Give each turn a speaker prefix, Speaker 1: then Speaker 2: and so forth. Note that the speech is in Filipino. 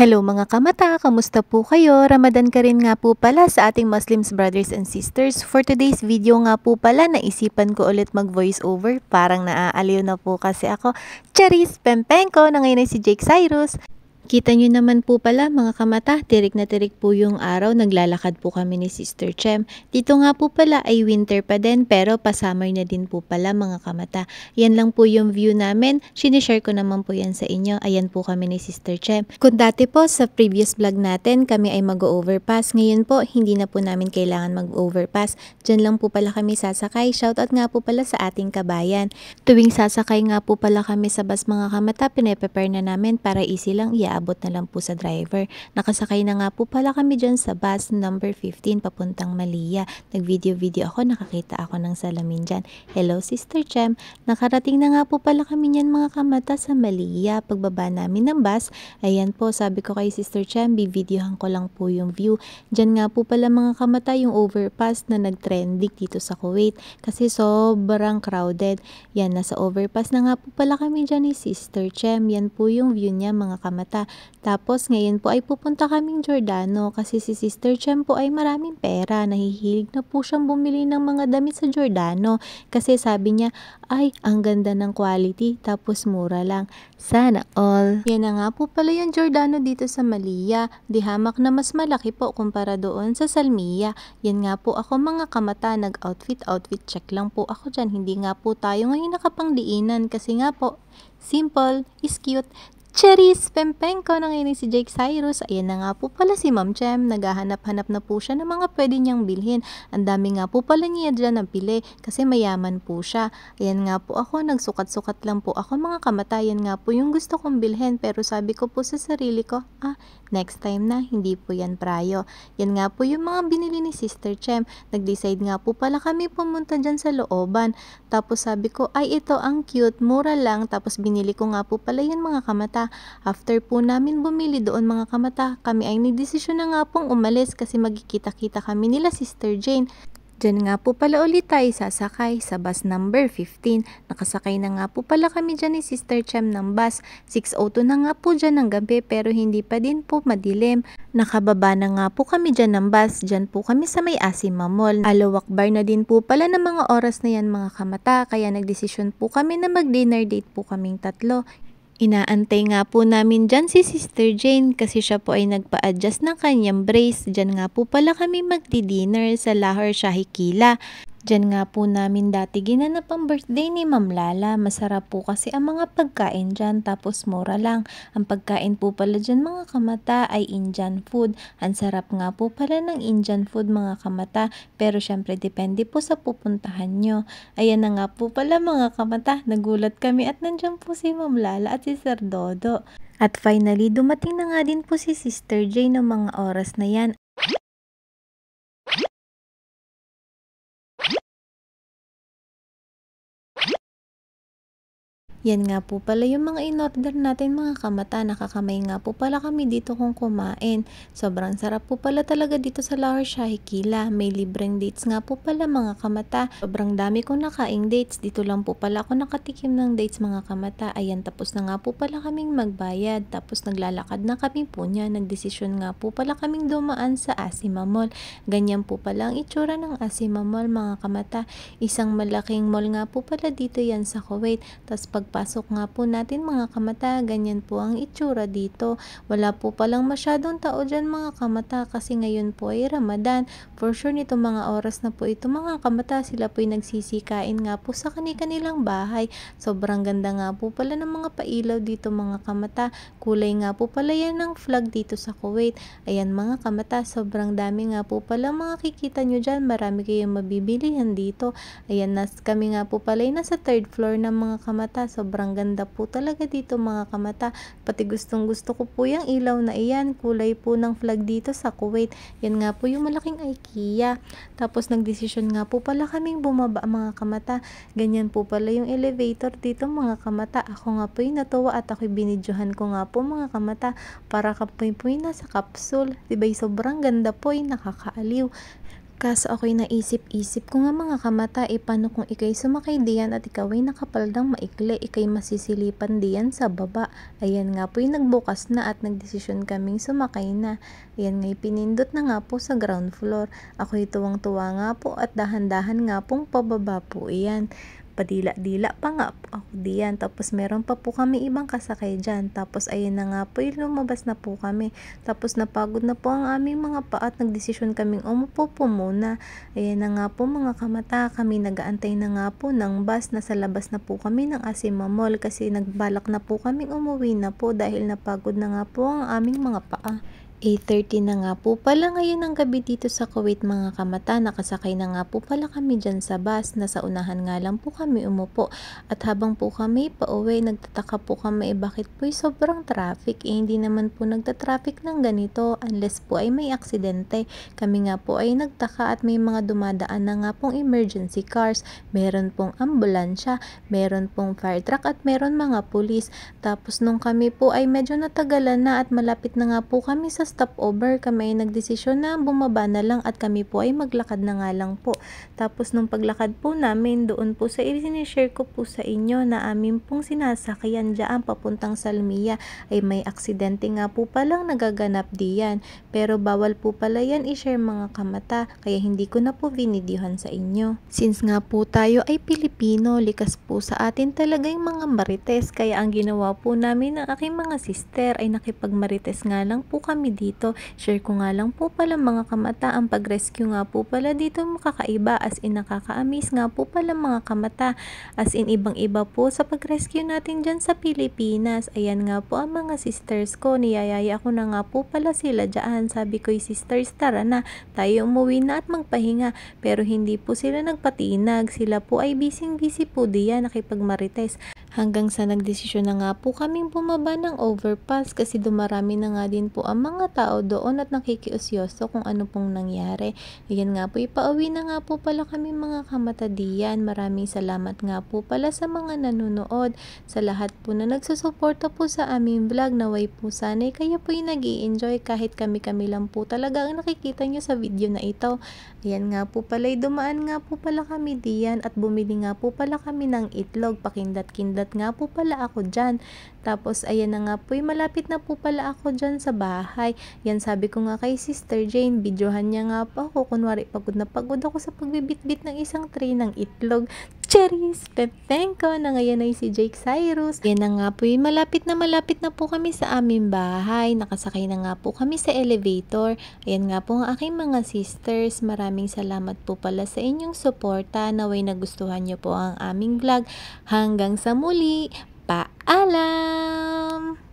Speaker 1: Hello mga kamata, kamusta po kayo? Ramadan ka rin nga po pala sa ating Muslims brothers and sisters. For today's video nga po pala, naisipan ko ulit mag voice over. Parang naaaliw na po kasi ako. Charis Pempenko na ngayon ay si Jake Cyrus. Kita nyo naman po pala mga kamata, tirik na tirik po yung araw, naglalakad po kami ni Sister Chem. Dito nga po pala ay winter pa din pero pa-summer na din po pala mga kamata. Yan lang po yung view namin, sinishare ko naman po yan sa inyo. Ayan po kami ni Sister Chem. Kung dati po sa previous vlog natin kami ay mag-overpass, ngayon po hindi na po namin kailangan mag-overpass. Diyan lang po pala kami sasakay, shoutout nga po pala sa ating kabayan. Tuwing sasakay nga po pala kami sa bus mga kamata, pinaprepare na namin para easy lang iaabot paabot na lang po sa driver. Nakasakay na nga po pala kami dyan sa bus number 15 papuntang Malia. Nag-video-video ako, nakakita ako ng salamin dyan. Hello Sister Chem, nakarating na nga po pala kami niyan mga kamata sa Malia. Pagbaba namin ng bus, ayan po sabi ko kay Sister Chem, bibidyohan ko lang po yung view. Dyan nga po pala mga kamata yung overpass na nag-trending dito sa Kuwait kasi sobrang crowded. Yan, nasa overpass na nga po pala kami dyan ni Sister Chem. Yan po yung view niya mga kamata. Manila. Tapos ngayon po ay pupunta kaming Giordano kasi si Sister Chem po ay maraming pera. Nahihilig na po siyang bumili ng mga damit sa Giordano kasi sabi niya ay ang ganda ng quality tapos mura lang. Sana all. Yan na nga po pala yung Giordano dito sa Malia. Di hamak na mas malaki po kumpara doon sa Salmiya. Yan nga po ako mga kamata nag-outfit outfit check lang po ako dyan. Hindi nga po tayo ngayon nakapangdiinan kasi nga po simple is cute Cheris Pempenko nang ini si Jake Cyrus. Ayan na nga po pala si Ma'am Chem. Naghahanap-hanap na po siya ng mga pwede niyang bilhin. Ang dami nga po pala niya dyan ang pili kasi mayaman po siya. Ayan nga po ako, nagsukat-sukat lang po ako. Mga kamatayan nga po yung gusto kong bilhin pero sabi ko po sa sarili ko, ah, next time na, hindi po yan prayo. Yan nga po yung mga binili ni Sister Chem. Nag-decide nga po pala kami pumunta dyan sa looban. Tapos sabi ko, ay ito ang cute, mura lang. Tapos binili ko nga po pala yung mga kamatayan mata. After po namin bumili doon mga kamata, kami ay nagdesisyon na nga pong umalis kasi magkikita-kita kami nila Sister Jane. Diyan nga po pala ulit tayo sasakay sa bus number 15. Nakasakay na nga po pala kami dyan ni Sister Chem ng bus. 6.02 na nga po dyan ng gabi pero hindi pa din po madilim. Nakababa na nga po kami dyan ng bus. Dyan po kami sa may Asima Mall. bar na din po pala ng mga oras na yan mga kamata. Kaya nagdesisyon po kami na mag-dinner date po kaming tatlo. Inaantay nga po namin dyan si Sister Jane kasi siya po ay nagpa-adjust ng kanyang brace. Dyan nga po pala kami magdi-dinner sa Lahore Shahi Diyan nga po namin dati ginanap ang birthday ni Ma'am Lala. Masarap po kasi ang mga pagkain dyan tapos mura lang. Ang pagkain po pala dyan mga kamata ay Indian food. Ang sarap nga po pala ng Indian food mga kamata pero syempre depende po sa pupuntahan nyo. Ayan na nga po pala mga kamata. Nagulat kami at nandyan po si Ma'am Lala at si Sir Dodo. At finally, dumating na nga din po si Sister J ng mga oras na yan Yan nga po pala yung mga in-order natin mga kamata. Nakakamay nga po pala kami dito kung kumain. Sobrang sarap po pala talaga dito sa Lahor Shahikila. May libreng dates nga po pala mga kamata. Sobrang dami kong nakaing dates. Dito lang po pala ako nakatikim ng dates mga kamata. Ayan tapos na nga po pala kaming magbayad. Tapos naglalakad na kami po niya. Nagdesisyon nga po pala kaming dumaan sa Asima Mall. Ganyan po pala ang itsura ng Asima Mall mga kamata. Isang malaking mall nga po pala dito yan sa Kuwait. Tapos pag Pagpasok nga po natin mga kamata, ganyan po ang itsura dito. Wala po palang masyadong tao dyan mga kamata kasi ngayon po ay Ramadan. For sure nito mga oras na po ito mga kamata, sila po ay nagsisikain nga po sa kanilang bahay. Sobrang ganda nga po pala ng mga pailaw dito mga kamata. Kulay nga po pala yan ng flag dito sa Kuwait. Ayan mga kamata, sobrang dami nga po pala mga kikita nyo dyan. Marami kayong mabibilihan dito. Ayan, nas, kami nga po pala ay nasa third floor ng mga kamata. So, Sobrang ganda po talaga dito mga kamata. Pati gustong gusto ko po yung ilaw na iyan. Kulay po ng flag dito sa Kuwait. Yan nga po yung malaking IKEA. Tapos nagdesisyon nga po pala kaming bumaba mga kamata. Ganyan po pala yung elevator dito mga kamata. Ako nga po yung natuwa at ako binidyohan ko nga po mga kamata para kapoy po yung nasa capsule. Diba sobrang ganda po yung nakakaaliw. Kaso okay na isip isip ko nga mga kamata, e paano kung ikay sumakay diyan at ikaw ay nakapaldang maikli, ikay masisilipan diyan sa baba. Ayan nga po'y nagbukas na at nagdesisyon kaming sumakay na. Ayan nga pinindot na nga po sa ground floor. Ako'y tuwang-tuwa nga po at dahan-dahan nga pong pababa po iyan padila-dila pa nga ako diyan. Tapos meron pa po kami ibang kasakay diyan Tapos ayun na nga po, lumabas na po kami. Tapos napagod na po ang aming mga paa at nagdesisyon kaming umupo po muna. Ayan na nga po mga kamata, kami nagaantay na nga po ng bus. na sa labas na po kami ng Asima Mall kasi nagbalak na po kaming umuwi na po dahil napagod na nga po ang aming mga paa. 8.30 na nga po pala ngayon ng gabi dito sa Kuwait mga kamata. Nakasakay na nga po pala kami dyan sa bus. Nasa unahan nga lang po kami umupo. At habang po kami pauwi, nagtataka po kami eh, bakit po sobrang traffic. Eh hindi naman po nagtatraffic ng ganito unless po ay may aksidente. Kami nga po ay nagtaka at may mga dumadaan na nga pong emergency cars. Meron pong ambulansya, meron pong fire truck at meron mga pulis. Tapos nung kami po ay medyo natagalan na at malapit na nga po kami sa stopover kami ay nagdesisyon na bumaba na lang at kami po ay maglakad na nga lang po. Tapos nung paglakad po namin doon po sa i-share ko po sa inyo na amin pong sinasakyan dyan papuntang Salmiya ay may aksidente nga po palang nagaganap diyan. Pero bawal po pala yan i-share mga kamata kaya hindi ko na po vinidihan sa inyo. Since nga po tayo ay Pilipino, likas po sa atin talaga yung mga marites kaya ang ginawa po namin ng aking mga sister ay nakipagmarites nga lang po kami dito. Share ko nga lang po pala mga kamata, ang pag-rescue nga po pala dito makakaiba as in nakakaamis nga po pala mga kamata. As in ibang-iba po sa pag-rescue natin dyan sa Pilipinas. Ayan nga po ang mga sisters ko, niyayaya ako na nga po pala sila dyan. Sabi ko, sisters tara na, tayo umuwi na at magpahinga. Pero hindi po sila nagpatinag, sila po ay busy-busy po diyan nakipagmarites. Hanggang sa nagdesisyon na nga po kaming bumaba ng overpass kasi dumarami na nga din po ang mga tao doon at nakikiusyoso kung ano pong nangyari. Ayan nga po, ipauwi na nga po pala kami mga kamatadiyan. Maraming salamat nga po pala sa mga nanonood, sa lahat po na nagsusuporta po sa aming vlog. Naway po sana'y kaya po yung nag enjoy kahit kami-kami lang po talaga ang nakikita nyo sa video na ito. Ayan nga po pala, dumaan nga po pala kami diyan at bumili nga po pala kami ng itlog, pakindat-kindat Nagulat nga po pala ako dyan. Tapos, ayan na nga po, eh, malapit na po pala ako dyan sa bahay. Yan, sabi ko nga kay Sister Jane, videohan niya nga po ako. Kunwari, pagod na pagod ako sa pagbibitbit ng isang tray ng itlog. Cherries! Peppenko na ngayon ay si Jake Cyrus. Yan na nga po yung eh, malapit na malapit na po kami sa aming bahay. Nakasakay na nga po kami sa elevator. Ayan nga po ang aking mga sisters. Maraming salamat po pala sa inyong suporta. Naway nagustuhan nyo po ang aming vlog. Hanggang sa muli, paalam!